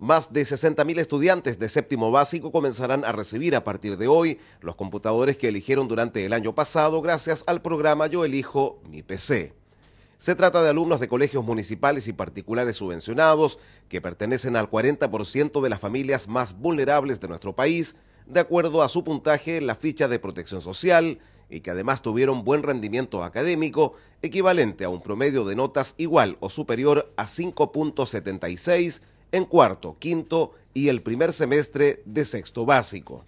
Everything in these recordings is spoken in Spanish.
Más de 60.000 estudiantes de séptimo básico comenzarán a recibir a partir de hoy los computadores que eligieron durante el año pasado gracias al programa Yo elijo mi PC. Se trata de alumnos de colegios municipales y particulares subvencionados que pertenecen al 40% de las familias más vulnerables de nuestro país, de acuerdo a su puntaje en la ficha de protección social y que además tuvieron buen rendimiento académico equivalente a un promedio de notas igual o superior a 5.76 en cuarto, quinto y el primer semestre de sexto básico.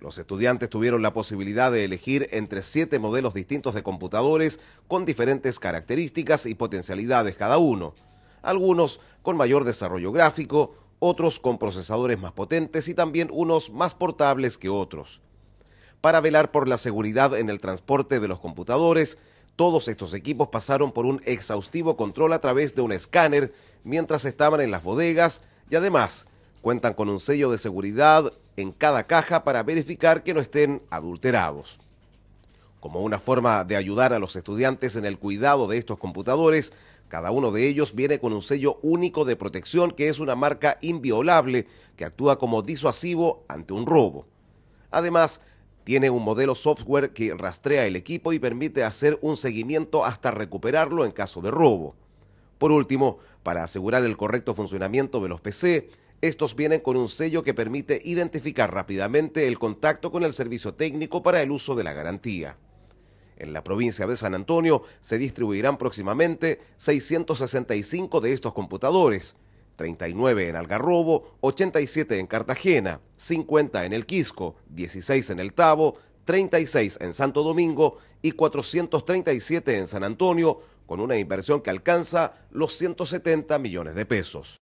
Los estudiantes tuvieron la posibilidad de elegir entre siete modelos distintos de computadores con diferentes características y potencialidades cada uno, algunos con mayor desarrollo gráfico, otros con procesadores más potentes y también unos más portables que otros. Para velar por la seguridad en el transporte de los computadores, todos estos equipos pasaron por un exhaustivo control a través de un escáner mientras estaban en las bodegas y además cuentan con un sello de seguridad en cada caja para verificar que no estén adulterados. Como una forma de ayudar a los estudiantes en el cuidado de estos computadores, cada uno de ellos viene con un sello único de protección que es una marca inviolable que actúa como disuasivo ante un robo. Además, tiene un modelo software que rastrea el equipo y permite hacer un seguimiento hasta recuperarlo en caso de robo. Por último, para asegurar el correcto funcionamiento de los PC, estos vienen con un sello que permite identificar rápidamente el contacto con el servicio técnico para el uso de la garantía. En la provincia de San Antonio se distribuirán próximamente 665 de estos computadores, 39 en Algarrobo, 87 en Cartagena, 50 en El Quisco, 16 en El Tabo, 36 en Santo Domingo y 437 en San Antonio, con una inversión que alcanza los 170 millones de pesos.